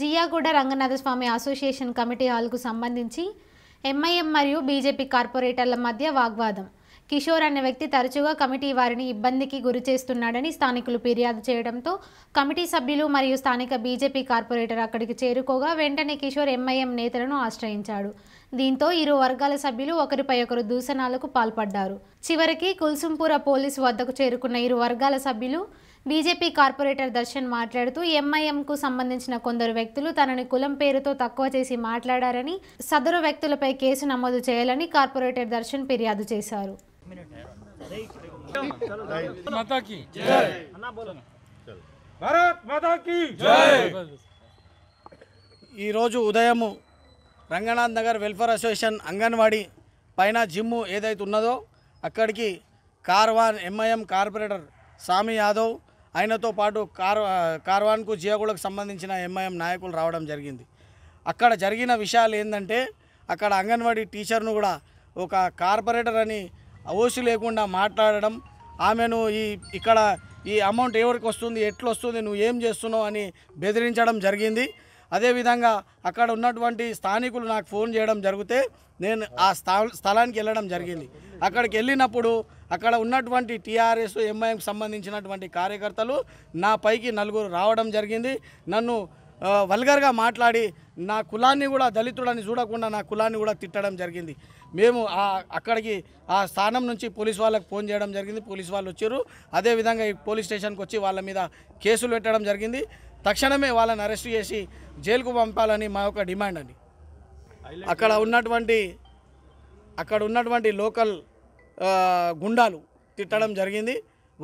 Jiyaguda Ranganathaswamy association committee హాల్కు సంబంధించి MIM మరియు బీజేపీ కార్పొరేటర్ల మధ్య వాగ్వాదం కిషోర్ అనే వ్యక్తి తరచుగా కమిటీ వారిని ఇబ్బందికి గురి చేస్తున్నాడని స్థానికులు ఫిర్యాదు చేయడంతో కమిటీ సభ్యులు మరియు స్థానిక బీజేపీ కార్పొరేటర్ అక్కడికి చేరుకోగా వెంటనే కిషోర్ ఎంఐఎం నేతలను ఆశ్రయించాడు దీంతో ఇరు వర్గాల సభ్యులు ఒకరిపై ఒకరు దూషణాలకు పాల్పడ్డారు చివరికి కుల్సుంపుర పోలీసు వద్దకు చేరుకున్న ఇరు వర్గాల సభ్యులు బీజేపీ కార్పొరేటర్ దర్శన్ మాట్లాడుతూ ఎంఐఎంకు సంబంధించిన కొందరు వ్యక్తులు తనని కులం పేరుతో తక్కువ చేసి మాట్లాడారని సదరు వ్యక్తులపై కేసు నమోదు చేయాలని కార్పొరేటర్ దర్శన్ ఫిర్యాదు చేశారు ఈరోజు ఉదయము రంగనాథ్ నగర్ వెల్ఫేర్ అసోసియేషన్ అంగన్వాడీ పైన జిమ్ము ఏదైతే ఉన్నదో అక్కడికి కార్వాన్ ఎంఐఎం కార్పొరేటర్ స్వామి యాదవ్ ఆయనతో పాటు కార్ కార్వాన్కు జియాగూడకు సంబంధించిన ఎంఐఎం నాయకులు రావడం జరిగింది అక్కడ జరిగిన విషయాలు ఏంటంటే అక్కడ అంగన్వాడీ టీచర్ను కూడా ఒక కార్పొరేటర్ అని ఓసి లేకుండా మాట్లాడడం ఆమెను ఈ ఇక్కడ ఈ అమౌంట్ ఎవరికి వస్తుంది ఎట్లా వస్తుంది నువ్వు ఏం చేస్తున్నావు అని బెదిరించడం జరిగింది అదేవిధంగా అక్కడ ఉన్నటువంటి స్థానికులు నాకు ఫోన్ చేయడం జరిగితే నేను ఆ స్థలానికి వెళ్ళడం జరిగింది అక్కడికి వెళ్ళినప్పుడు అక్కడ ఉన్నటువంటి టీఆర్ఎస్ ఎంఐఎం సంబంధించినటువంటి కార్యకర్తలు నా పైకి నలుగురు రావడం జరిగింది నన్ను వల్గర్గా మాట్లాడి నా కులాన్ని కూడా దళితుడని చూడకుండా నా కులాన్ని కూడా తిట్టడం జరిగింది మేము ఆ అక్కడికి ఆ స్థానం నుంచి పోలీస్ వాళ్ళకి ఫోన్ చేయడం జరిగింది పోలీస్ వాళ్ళు వచ్చారు అదేవిధంగా ఈ పోలీస్ స్టేషన్కి వచ్చి వాళ్ళ మీద కేసులు పెట్టడం జరిగింది తక్షణమే వాళ్ళని అరెస్ట్ చేసి జైలుకు పంపాలని మా యొక్క డిమాండ్ అండి అక్కడ ఉన్నటువంటి అక్కడ ఉన్నటువంటి లోకల్ గుండాలు తిట్టడం జరిగింది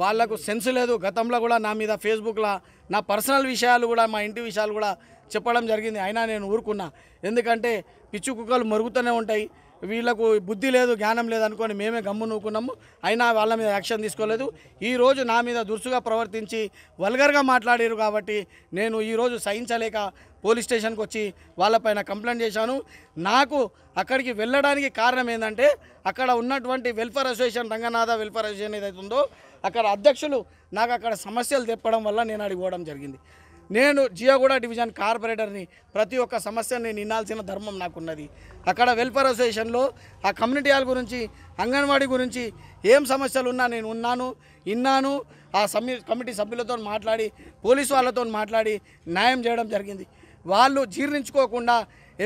వాళ్లకు సెన్స్ లేదు గతంలో కూడా నా మీద ఫేస్బుక్లో నా పర్సనల్ విషయాలు కూడా మా ఇంటి విషయాలు కూడా చెప్పడం జరిగింది అయినా నేను ఊరుకున్నా ఎందుకంటే పిచ్చు కుక్కలు మరుగుతూనే ఉంటాయి వీళ్ళకు బుద్ధి లేదు జ్ఞానం లేదు అనుకొని మేమే గమ్ము నూకున్నాము అయినా వాళ్ళ మీద యాక్షన్ తీసుకోలేదు ఈరోజు నా మీద దురుసుగా ప్రవర్తించి వల్గర్గా మాట్లాడారు కాబట్టి నేను ఈరోజు సహించలేక పోలీస్ స్టేషన్కి వచ్చి వాళ్ళపైన కంప్లైంట్ చేశాను నాకు అక్కడికి వెళ్ళడానికి కారణం ఏంటంటే అక్కడ ఉన్నటువంటి welfare association Ranganatha welfare association ఏదైతే ఉందో అక్కడ అధ్యక్షులు నాకు అక్కడ సమస్యలు తెప్పడం వల్ల నేను అడిగిపోవడం జరిగింది నేను జియోగూడ డివిజన్ కార్పొరేటర్ని ప్రతి ఒక్క సమస్యను నేను ఇన్నాల్సిన ధర్మం నాకున్నది అక్కడ వెల్ఫేర్ అసోసియేషన్లో ఆ కమ్యూనిటీ హాల్ గురించి అంగన్వాడీ గురించి ఏం సమస్యలు ఉన్నా నేను ఉన్నాను ఇన్నాను ఆ సమ్మి కమిటీ సభ్యులతో మాట్లాడి పోలీసు వాళ్ళతో మాట్లాడి న్యాయం చేయడం జరిగింది వాళ్ళు జీర్ణించుకోకుండా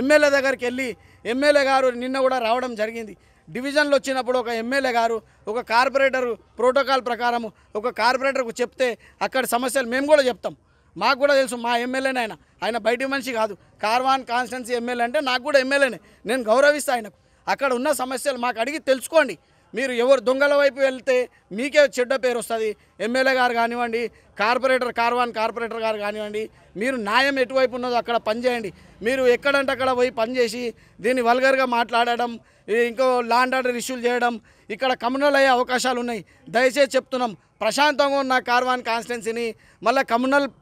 ఎమ్మెల్యే దగ్గరికి వెళ్ళి ఎమ్మెల్యే గారు నిన్న కూడా రావడం జరిగింది డివిజన్లు వచ్చినప్పుడు ఒక ఎమ్మెల్యే గారు ఒక కార్పొరేటర్ ప్రోటోకాల్ ప్రకారం ఒక కార్పొరేటర్కు చెప్తే అక్కడ సమస్యలు మేము కూడా చెప్తాం మాకు కూడా తెలుసు మా ఎమ్మెల్యేనే ఆయన ఆయన బయటి మనిషి కాదు కార్వాన్ కాన్స్టెన్సీ ఎమ్మెల్యే అంటే నాకు కూడా ఎమ్మెల్యేనే నేను గౌరవిస్తాను ఆయనకు అక్కడ ఉన్న సమస్యలు మాకు అడిగి తెలుసుకోండి మీరు ఎవరు దొంగల వైపు వెళ్తే మీకే చెడ్డ పేరు వస్తుంది ఎమ్మెల్యే గారు కానివ్వండి కార్పొరేటర్ కార్వాన్ కార్పొరేటర్ గారు కానివ్వండి మీరు న్యాయం ఎటువైపు ఉన్నదో అక్కడ పనిచేయండి మీరు ఎక్కడంటే అక్కడ పోయి పనిచేసి దీన్ని వల్గర్గా మాట్లాడడం ఇంకో లాండ్ ఆర్డర్ ఇష్యూలు చేయడం ఇక్కడ కమ్యూనల్ అయ్యే అవకాశాలు ఉన్నాయి దయచేసి చెప్తున్నాం ప్రశాంతంగా ఉన్న కార్వాన్ కాన్స్టిట్యున్సీని మళ్ళీ కమ్యూనల్